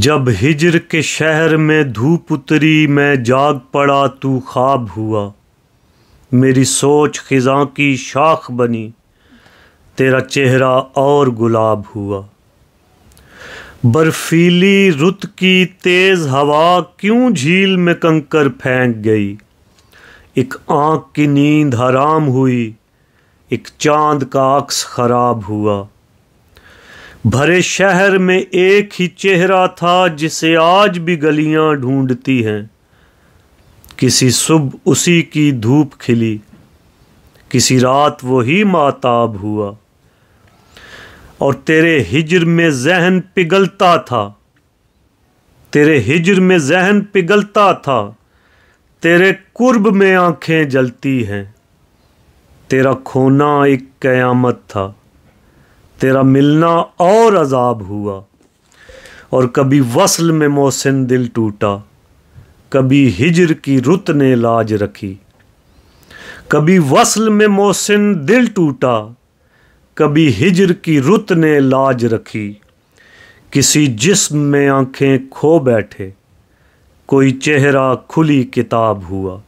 जब हिजर के शहर में धूप उतरी मैं जाग पड़ा तू ख्वाब हुआ मेरी सोच खिजा की शाख बनी तेरा चेहरा और गुलाब हुआ बर्फीली रुत की तेज़ हवा क्यों झील में कंकर फेंक गई एक आँख की नींद हराम हुई एक चांद का अक्स खराब हुआ भरे शहर में एक ही चेहरा था जिसे आज भी गलियां ढूंढती हैं किसी सुबह उसी की धूप खिली किसी रात वो ही माताब हुआ और तेरे हिजर में जहन पिघलता था तेरे हिजर में जहन पिघलता था तेरे कुर्ब में आंखें जलती हैं तेरा खोना एक क़यामत था तेरा मिलना और अजाब हुआ और कभी वसल में मोहसिन दिल टूटा कभी हिजर की रुत ने लाज रखी कभी वसल में मोहसिन दिल टूटा कभी हिजर की रुत ने लाज रखी किसी जिस्म में आंखें खो बैठे कोई चेहरा खुली किताब हुआ